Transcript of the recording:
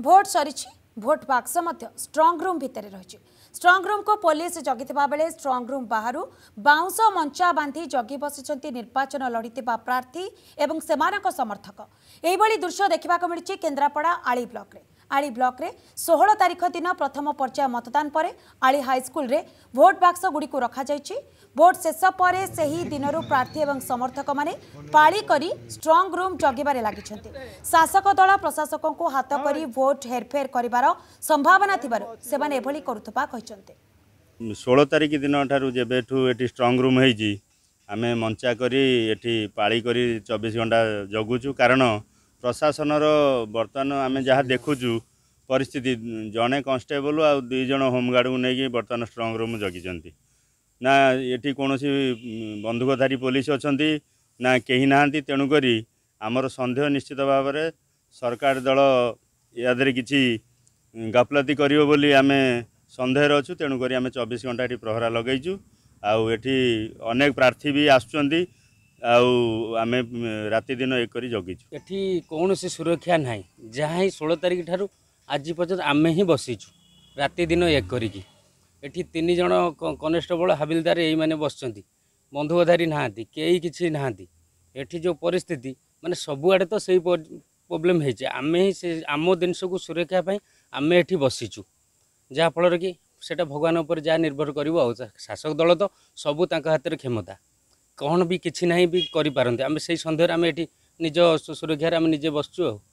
vote सरि छ vote बाक्समाङ room भित्र रह्रङ रुमको पोलिस जगिताब्ल स्ट्रङ रुम बाहु बााउँस बान्धी जगिबसिन्छ निर्वाचन लडिति प्रार्थी एमा समर्थक एभरि दृश्य देख्दाखेरि केन्द्रपडा आली ब्लक्र আড়ি ব্লকরে ষোহল তারিখ দিন প্রথম পর্যায় মতদান পরে আড়ি হাইস্কুলের ভোট বাক্সগুড়ি রখাযাই ভোট শেষ পরে সেই দিনর প্রার্থী এবং সমর্থক মানে পাড়ি করে স্ট্রং রুম জগিবার লাগিছেন শাসক দল প্রশাসক হাত করে ভোট হেরফের করবার সম্ভাবনা থাকার সে এভাবে করুবা কিন্তু ষোল তারিখ দিন ঠার যেবেঠু এটি স্ট্রং রুম হয়েছি ଆମେ ମଞ୍ଚା କରି ଏଠି ପାଳି କରି ଚବିଶ ଘଣ୍ଟା ଜଗୁଛୁ କାରଣ प्रशासन र बर्तान आमे जहाँ देखुछु परिस्थिति जन कन्सटेबल आउँ दुईज होमगारडको नै बर्तरुम जगिन्छ नोसी बन्धुकधारी पोलिस अस् न ना नाँति तेणुकरी आमर सन्देह निश्चित भावना सरकार दल यहाँदेखि कि गाफलति आमे सन्देह छु तेणुकरी आमे चौबिस घन्टा एउटा प्रहरा लगैछु आउँठ अनेक प्रार्थी वि आसुन्छ ଆଉ ଆମେ ରାତିଦିନ ଦିନ ଏକ କରି ଜଗିଛୁ ଏଠି କୌଣସି ସୁରକ୍ଷା ନାହିଁ ଯାହା ହିଁ ଷୋହଳ ତାରିଖ ଠାରୁ ଆଜି ପର୍ଯ୍ୟନ୍ତ ଆମେ ହିଁ ବସିଛୁ ରାତି ଦିନ ଏକ କରିକି ଏଠି ତିନି ଜଣ କନେଷ୍ଟବଳ ହାବିଲଦାର ଏଇମାନେ ବସିଛନ୍ତି ବନ୍ଧୁକଧାରୀ ନାହାନ୍ତି କେହି କିଛି ନାହାନ୍ତି ଏଠି ଯେଉଁ ପରିସ୍ଥିତି ମାନେ ସବୁଆଡ଼େ ତ ସେଇ ପ୍ରୋବ୍ଲେମ୍ ହେଇଛି ଆମେ ହିଁ ସେ ଆମ ଜିନିଷକୁ ସୁରକ୍ଷା ପାଇଁ ଆମେ ଏଠି ବସିଛୁ ଯାହାଫଳରେ କି ସେଇଟା ଭଗବାନ ଉପରେ ଯାହା ନିର୍ଭର କରିବ ଆଉ ଶାସକ ଦଳ ତ ସବୁ ତାଙ୍କ ହାତରେ କ୍ଷମତା କ'ଣ ବି କିଛି ନାହିଁ ବି କରିପାରନ୍ତି ଆମେ ସେଇ ସନ୍ଦେହରେ ଆମେ ଏଠି ନିଜ ସୁରକ୍ଷାରେ ଆମେ ନିଜେ ବସିଛୁ ଆଉ